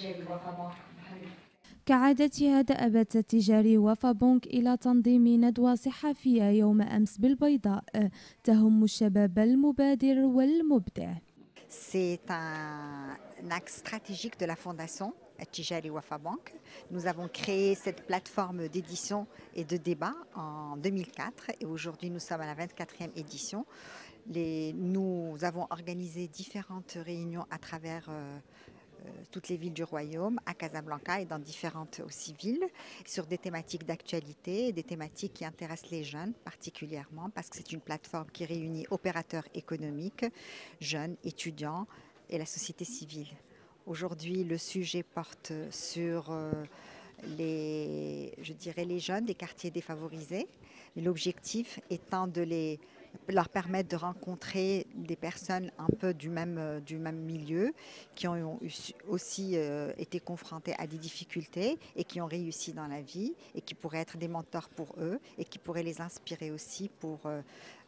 C'est un, axe stratégique de la Fondation Tijali Wafa Bank. Nous avons créé cette plateforme d'édition et de débat en 2004 et aujourd'hui nous sommes à la 24e édition. Les, nous avons organisé différentes réunions à travers euh, euh, toutes les villes du royaume, à Casablanca et dans différentes aussi villes, sur des thématiques d'actualité des thématiques qui intéressent les jeunes particulièrement, parce que c'est une plateforme qui réunit opérateurs économiques, jeunes, étudiants et la société civile. Aujourd'hui, le sujet porte sur euh, les, je dirais, les jeunes des quartiers défavorisés, l'objectif étant de les leur permettre de rencontrer des personnes un peu du même, euh, du même milieu, qui ont aussi euh, été confrontées à des difficultés et qui ont réussi dans la vie et qui pourraient être des mentors pour eux et qui pourraient les inspirer aussi pour euh,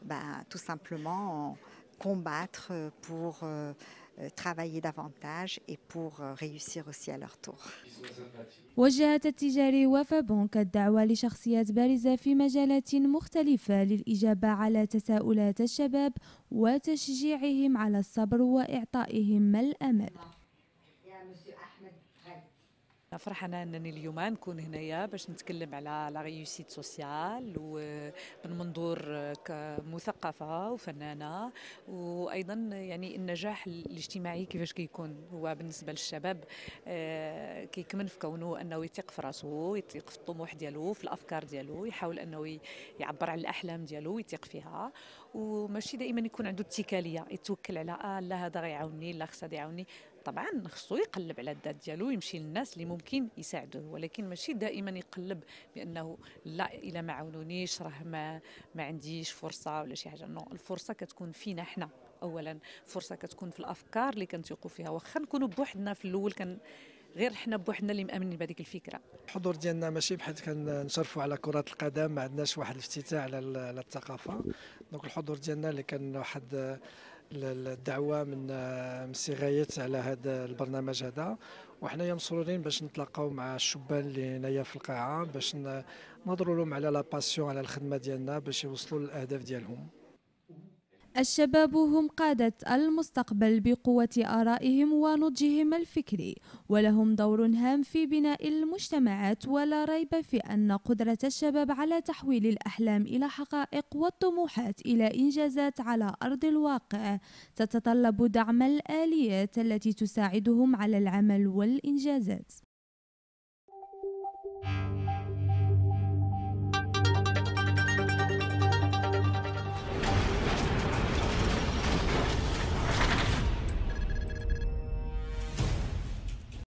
ben, tout simplement... En, combattre euh, pour euh, euh, travailler davantage et pour réussir aussi à leur tour. وجهت التجاري وفا بنك الدعوة لشخصيات بارزة في مجالات مختلفة للإجابة على تساؤلات الشباب وتشجيعهم على الصبر وإعطائهم الأمل. فرحانه انني اليوم نكون هنايا باش نتكلم على لا ريوسيت سوسيال ومن منظور كمثقفه وفنانه وايضا يعني النجاح الاجتماعي كيفاش كيكون هو بالنسبه للشباب آه، كيكمن في كونه انه يثق في راسو يثق في الطموح ديالو في الافكار ديالو يحاول انه يعبر على الاحلام ديالو ويثق فيها وماشي دائما يكون عنده اتكاليه يتوكل على آه لا هذا غيعاوني لا خصها هذا يعاوني طبعا خصو يقلب على الذات ديالو ويمشي للناس اللي ممكن يساعدوه ولكن ماشي دائما يقلب بانه لا الا ما عاونونيش راه ما ما عنديش فرصه ولا شي حاجه نو الفرصه كتكون فينا حنا اولا فرصه كتكون في الافكار اللي كنتيقوا فيها واخا نكونوا بوحدنا في الاول كان غير حنا بوحدنا اللي مامنين بهذيك الفكره الحضور ديالنا ماشي بحال كنشرفوا على كره القدم ما عندناش واحد الافتتاح على الثقافه دونك الحضور ديالنا اللي كان واحد الدعوه من آه، من سي غايت على هذا البرنامج هذا وحنايا مسرورين باش نتلاقاو مع الشبان اللي هنايا في القاعه باش نهضروا لهم على لا باسيون على الخدمه ديالنا باش يوصلوا للاهداف ديالهم الشباب هم قادة المستقبل بقوة آرائهم ونضجهم الفكري ولهم دور هام في بناء المجتمعات ولا ريب في أن قدرة الشباب على تحويل الأحلام إلى حقائق والطموحات إلى إنجازات على أرض الواقع تتطلب دعم الآليات التي تساعدهم على العمل والإنجازات